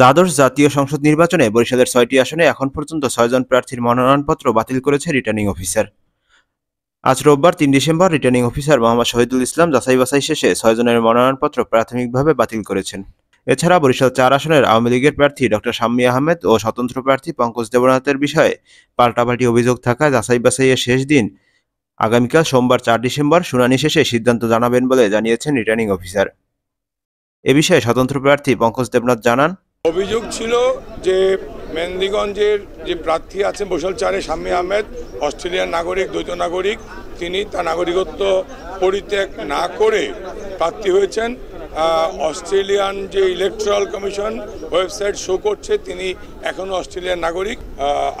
দ্বাদশ জাতীয় সংসদ নির্বাচনে বরিশালের ছয়টি আসনে এখন পর্যন্ত ছয়জন প্রার্থীর মনোনয়নপত্র বাতিল করেছে রিটার্নিং অফিসার আজ রোববার তিন December returning officer Mohammad Shahidul Islam যাচাই বাছাই শেষে ছয়জনের মনোনয়নপত্র প্রাথমিকভাবে বাতিল করেছেন এছাড়া বরিশাল চার আসনের আওয়ামী লীগের প্রার্থী ডক্টর শাম্মী আহমেদ ও স্বতন্ত্র প্রার্থী পঙ্কজ দেবনাথের বিষয়ে পাল্টাপাল্টি অভিযোগ থাকায় যাচাই বাছাইয়ের শেষ দিন আগামীকাল সোমবার চার ডিসেম্বর শুনানি শেষে সিদ্ধান্ত জানাবেন বলে জানিয়েছেন রিটার্নিং অফিসার এ বিষয়ে স্বতন্ত্র প্রার্থী পঙ্কজ দেবনাথ জানান অভিযোগ ছিল যে মেহেন্দিগঞ্জের যে প্রার্থী আছেন বৈশাল চারে শাম্মী আহমেদ অস্ট্রেলিয়ার নাগরিক দ্বৈত নাগরিক তিনি তার নাগরিকত্ব পরিত্যাগ না করে প্রার্থী হয়েছেন অস্ট্রেলিয়ান যে ইলেকট্রাল কমিশন ওয়েবসাইট শো করছে তিনি এখনও অস্ট্রেলিয়ার নাগরিক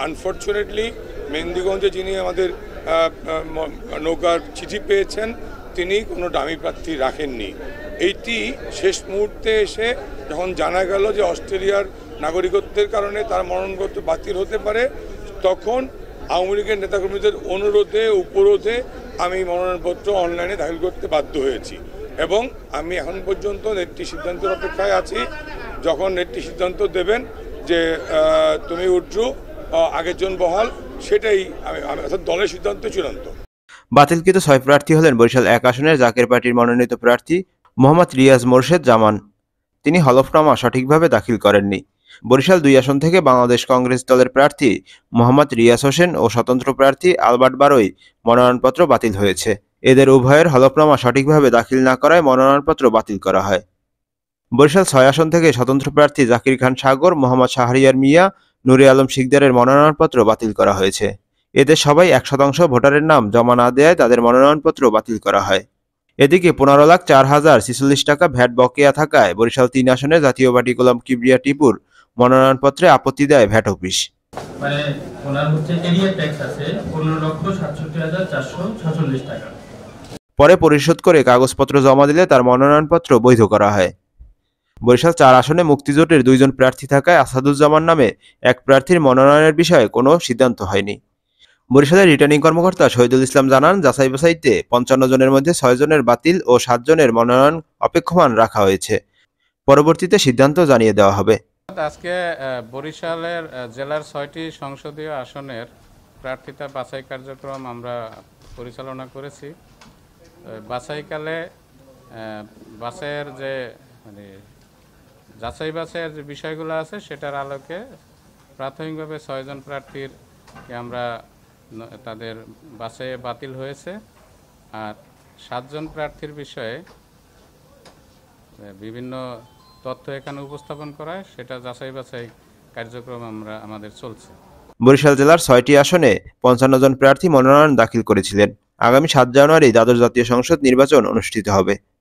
আনফর্চুনেটলি মেহেন্দিগঞ্জে যিনি আমাদের নৌকার চিঠি পেয়েছেন তিনি কোনো দামি প্রার্থী রাখেননি এইটি শেষ মুহূর্তে এসে যখন জানা গেল যে অস্ট্রেলিয়ার নাগরিকত্বের কারণে তার মনোনয়নপত্র বাতিল হতে পারে তখন আওয়ামী লীগের নেতাকর্মীদের অনুরোধে উপরোধে আমি মনোনয়নপত্র অনলাইনে দাখিল করতে বাধ্য হয়েছি এবং আমি এখন পর্যন্ত নেটটি সিদ্ধান্তের অপেক্ষায় আছি যখন নেটটি সিদ্ধান্ত দেবেন যে তুমি উঠ্রু আগের জন বহাল সেটাই আমি অর্থাৎ দলের সিদ্ধান্ত চূড়ান্ত বাতিলকৃত ছয় প্রার্থী হলেন বরিশাল এক আসনের জাকের পার্টির মনোনীত প্রার্থী মোহাম্মদ রিয়াজ মোর্শেদ জামান তিনি হলফনামা সঠিকভাবে দাখিল করেননি বরিশাল দুই আসন থেকে বাংলাদেশ কংগ্রেস দলের প্রার্থী মোহাম্মদ রিয়াজ হোসেন ও স্বতন্ত্র প্রার্থী আলবার্ট বারোই মনোনয়নপত্র বাতিল হয়েছে এদের উভয়ের হলফনামা সঠিকভাবে দাখিল না করায় মনোনয়নপত্র বাতিল করা হয় বরিশাল ছয় আসন থেকে স্বতন্ত্র প্রার্থী জাকির খান সাগর মোহাম্মদ শাহরিয়ার মিয়া নুরে আলম শিকদারের মনোনয়নপত্র বাতিল করা হয়েছে এতে সবাই এক শতাংশ ভোটারের নাম জমা না দেয় তাদের মনোনয়নপত্র বাতিল করা হয় এদিকে পনেরো লাখ চার হাজার ছিচল্লিশ টাকা ভ্যাট বকেয়া থাকায় বরিশাল তিন আসনে জাতীয় পার্টি গোলাম কিবরিয়া টিপুর মনোনয়নপত্রে আপত্তি দেয় ভ্যাট অফিস মানে পরে পরিশোধ করে কাগজপত্র জমা দিলে তার মনোনয়নপত্র বৈধ করা হয় বরিশাল চার আসনে মুক্তিজোটের দুইজন প্রার্থী থাকায় আসাদুজ্জামান নামে এক প্রার্থীর মনোনয়নের বিষয়ে কোনো সিদ্ধান্ত হয়নি বরিশালের রিটার্নিং কর্মকর্তা শহীদুল ইসলাম জানান যাচাই বাছাইতে পঞ্চান্ন জনের মধ্যে ছয় জনের বাতিল ও সাতজনের মনোনয়ন অপেক্ষমান রাখা হয়েছে পরবর্তীতে সিদ্ধান্ত জানিয়ে দেওয়া হবে আজকে বরিশালের জেলার ছয়টি সংসদীয় আসনের প্রার্থিতা বাছাই কার্যক্রম আমরা পরিচালনা করেছি বাছাইকালে বাসের যে মানে যাচাই বাছাইয়ের যে বিষয়গুলো আছে সেটার আলোকে প্রাথমিকভাবে ছয়জন প্রার্থীর আমরা তাদের বাছাইয়ে বাতিল হয়েছে আর সাতজন প্রার্থীর বিষয়ে বিভিন্ন তথ্য এখানে উপস্থাপন করায় সেটা যাচাই বাছাই কার্যক্রম আমরা আমাদের চলছে বরিশাল জেলার ছয়টি আসনে পঞ্চান্ন জন প্রার্থী মনোনয়ন দাখিল করেছিলেন আগামী সাত জানুয়ারি দ্বাদশ জাতীয় সংসদ নির্বাচন অনুষ্ঠিত হবে